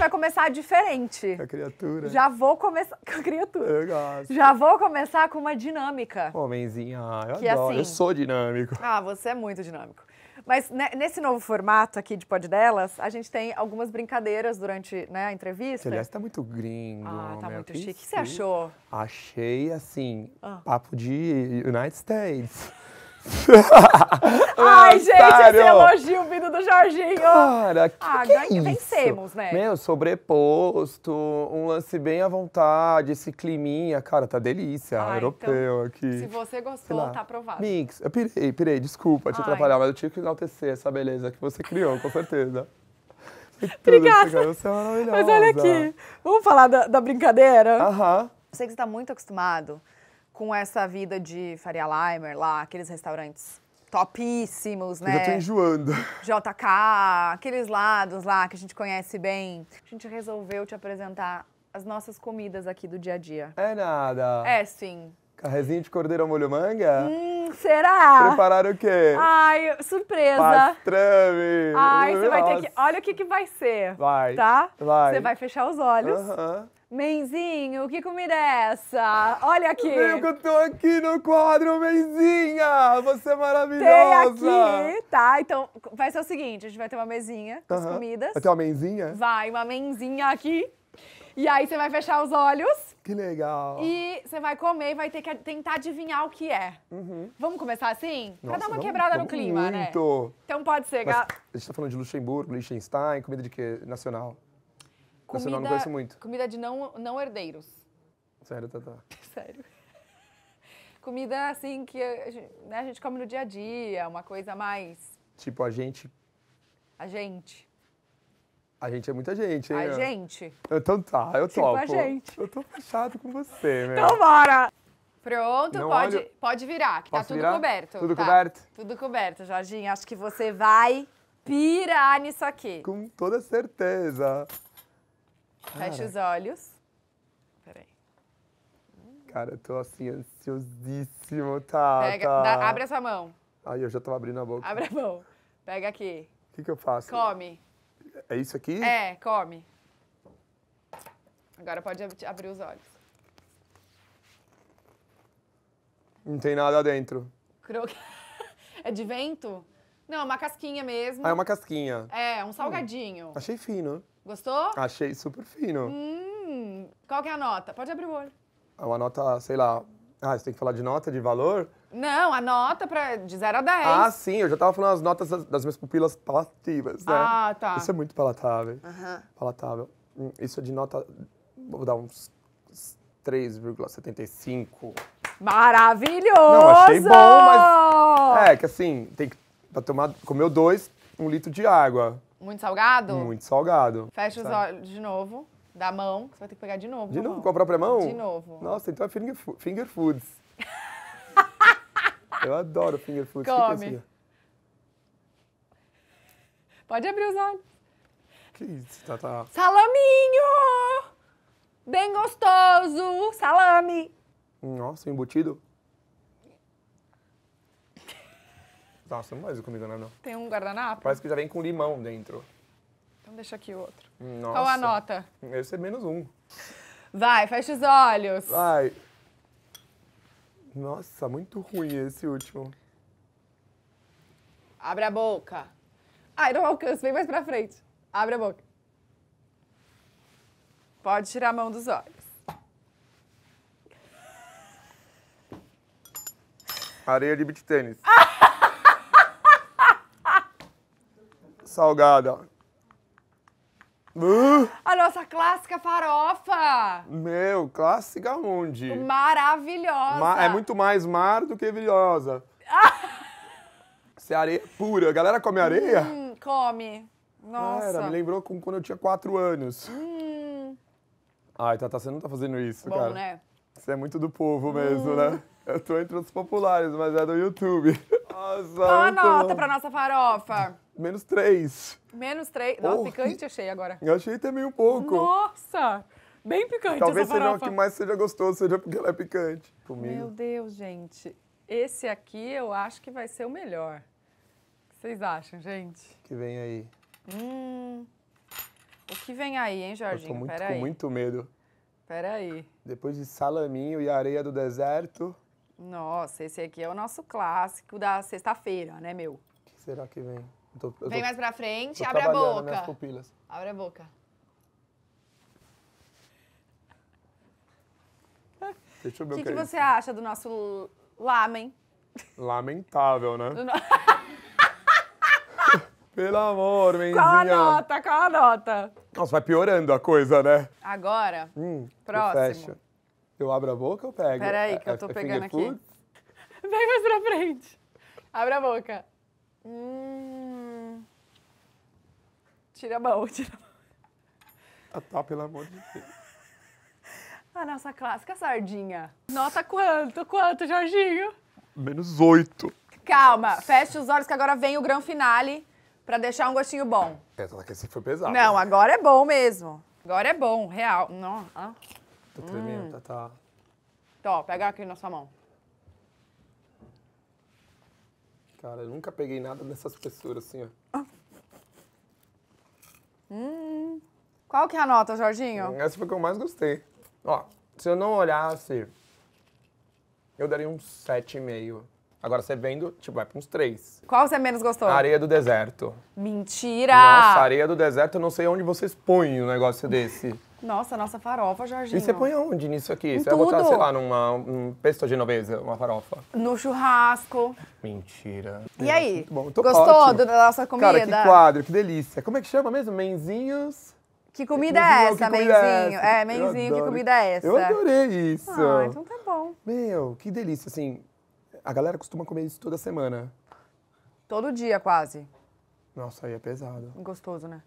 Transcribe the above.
vai começar diferente. Com a criatura. Já vou começar com a criatura. Eu gosto. Já vou começar com uma dinâmica. Homenzinha, ah, eu que é adoro. Assim... Eu sou dinâmico. Ah, você é muito dinâmico. Mas né, nesse novo formato aqui de Pod Delas, a gente tem algumas brincadeiras durante né, a entrevista. Que, aliás, tá muito gringo. Ah, né? tá muito chique. O que você achou? Achei, assim, ah. papo de United States. ah, Ai, gente, esse elogio vindo do Jorginho. Cara, que, ah, que é vencemos, né? Meu, sobreposto, um lance bem à vontade, esse climinha. Cara, tá delícia, Ai, ah, então, europeu então, aqui. Se você gostou, tá aprovado. Mix, eu pirei, pirei, desculpa te Ai. atrapalhar, mas eu tive que enaltecer essa beleza que você criou, com certeza. Obrigada. Você é maravilhosa. Mas olha aqui, vamos falar da, da brincadeira? Aham. Eu sei que você tá muito acostumado com essa vida de Faria Limer lá, aqueles restaurantes topíssimos, né? Eu já tô né? enjoando. JK, aqueles lados lá que a gente conhece bem. A gente resolveu te apresentar as nossas comidas aqui do dia a dia. É nada. É, sim. Carrezinho de cordeiro ao molho manga? Hum, será? Prepararam o quê? Ai, surpresa. Pastrame. Ai, você vai ter que... Olha o que que vai ser. Vai. Tá? Vai. Você vai fechar os olhos. Aham. Uh -huh. Menzinho, que comida é essa? Olha aqui. Eu que eu tô aqui no quadro, Menzinha! Você é maravilhosa! Tem aqui, tá? Então, vai ser o seguinte, a gente vai ter uma mesinha com uh -huh. as comidas. Vai ter uma menzinha? Vai, uma menzinha aqui. E aí você vai fechar os olhos. Que legal. E você vai comer e vai ter que tentar adivinhar o que é. Uhum. Vamos começar assim? Nossa, pra dar uma vamos, quebrada vamos no clima, né? muito. né? Então pode ser, Mas, A gente tá falando de Luxemburgo, Liechtenstein, comida de quê? Nacional comida, conheço muito. Comida de não, não herdeiros. Sério, Tata? Sério. Comida assim que a gente, né, a gente come no dia a dia, uma coisa mais. Tipo, a gente. A gente. A gente é muita gente, hein? A gente. Então tá, eu tipo topo. a gente. Eu tô fechado com você, né? Então bora! Pronto, pode, olho. pode virar, que tá Posso tá tudo virar? coberto. Tudo tá. coberto? Tudo coberto, Jorginho. Acho que você vai pirar nisso aqui. Com toda certeza. Fecha os olhos. Peraí. Cara, eu tô assim, ansiosíssimo, tá? Pega, tá. Dá, abre essa mão. Aí eu já tava abrindo a boca. Abre a mão. Pega aqui. O que, que eu faço? Come. É isso aqui? É, come. Agora pode ab abrir os olhos. Não tem nada dentro. Croque... É de vento? Não, é uma casquinha mesmo. Ah, é uma casquinha. É, um salgadinho. Hum, achei fino. Gostou? Achei super fino. Hum, qual que é a nota? Pode abrir o olho. É uma nota, sei lá. Ah, você tem que falar de nota, de valor? Não, a nota pra, de 0 a 10. Ah, sim, eu já tava falando as notas das, das minhas pupilas palativas, né? Ah, tá. Isso é muito palatável. Uhum. Palatável. Hum, isso é de nota. Vou dar uns 3,75. Maravilhoso! Não, achei bom, mas. É, que assim, tem que para tomar, comeu dois, um litro de água. Muito salgado? Muito salgado. Fecha sabe? os olhos de novo, da mão, você vai ter que pegar de novo. De novo, mão. com a própria mão? De novo. Nossa, então é finger, finger foods. Eu adoro finger foods. É Come. Assim? Pode abrir os olhos. Que isso, Tata? Tá, tá. Salaminho! Bem gostoso! Salame! Nossa, embutido? Nossa, não faz é isso comigo, não, né, não. Tem um guardanapo? Parece que já vem com limão dentro. Então deixa aqui outro. Nossa. Qual a nota? Esse é menos um. Vai, fecha os olhos. Vai. Nossa, muito ruim esse último. Abre a boca. Ai, não alcanço, vem mais pra frente. Abre a boca. Pode tirar a mão dos olhos. Areia de beach tênis. salgada. Uh! A nossa clássica farofa! Meu, clássica onde? Maravilhosa! Ma é muito mais mar do que vilhosa. Isso é areia pura. A galera come areia? Hum, come. Nossa. Era, me lembrou com quando eu tinha quatro anos. Hum. Ai, Tata, você não tá fazendo isso, Bom, cara. né? Você é muito do povo mesmo, né? Hum. Eu tô entre os populares, mas é do YouTube. Nossa, Qual nota bom. pra nossa farofa? menos três Menos três Nossa, oh, picante achei agora. Eu achei até meio pouco. Nossa! Bem picante Talvez essa farofa. seja o que mais seja gostoso, seja porque ela é picante. Comigo. Meu Deus, gente. Esse aqui eu acho que vai ser o melhor. O que vocês acham, gente? Que vem aí. Hum. O que vem aí, hein, Jorginho? Eu tô muito, Pera com aí. muito medo. Peraí. Depois de salaminho e areia do deserto. Nossa, esse aqui é o nosso clássico da sexta-feira, né, meu? O que será que vem? Tô, Vem tô, mais pra frente, abre a boca. pupilas. Abre a boca. Deixa eu ver o que, que, é você acha do nosso lamen? Lamentável, né? No... Pelo amor, menzinha. Qual a nota? Qual a nota? Nossa, vai piorando a coisa, né? Agora, hum, próximo. Eu, eu abro a boca ou pego? Peraí, que eu é, tô é, pegando aqui. Vem mais pra frente. Abre a boca. Hum. Tira a mão, tira a mão. Ah, tá, pelo amor de Deus. A nossa clássica sardinha. Nota quanto, quanto, Jorginho? Menos oito. Calma, feche os olhos que agora vem o grão finale para deixar um gostinho bom. Pesado, que esse foi pesado. Não, agora é bom mesmo. Agora é bom, real. Não, ah. Tô tremendo, hum. tá, tá. ó pega aqui na sua mão. Cara, eu nunca peguei nada dessas pessoas assim, ó. Hum. Qual que é a nota, Jorginho? Hum, essa foi que eu mais gostei. Ó, se eu não olhasse, eu daria um 7,5. Agora você vendo, tipo, vai pra uns três. Qual você menos gostou? Areia do Deserto. Mentira! Nossa, Areia do Deserto, eu não sei onde vocês põem um negócio desse. Nossa, nossa farofa, Jorginho. E você põe onde nisso aqui? Em você tudo. vai botar, sei lá, numa um pesto uma farofa? No churrasco. Mentira. E aí? É, bom, Gostou da nossa comida? Cara, que quadro, que delícia. Como é que chama mesmo? Menzinhos... Que comida é essa, Menzinho? É, é Menzinho, é, que comida é essa? Eu adorei isso. Ah, então tá bom. Meu, que delícia, assim. A galera costuma comer isso toda semana. Todo dia, quase. Nossa, aí é pesado. Gostoso, né?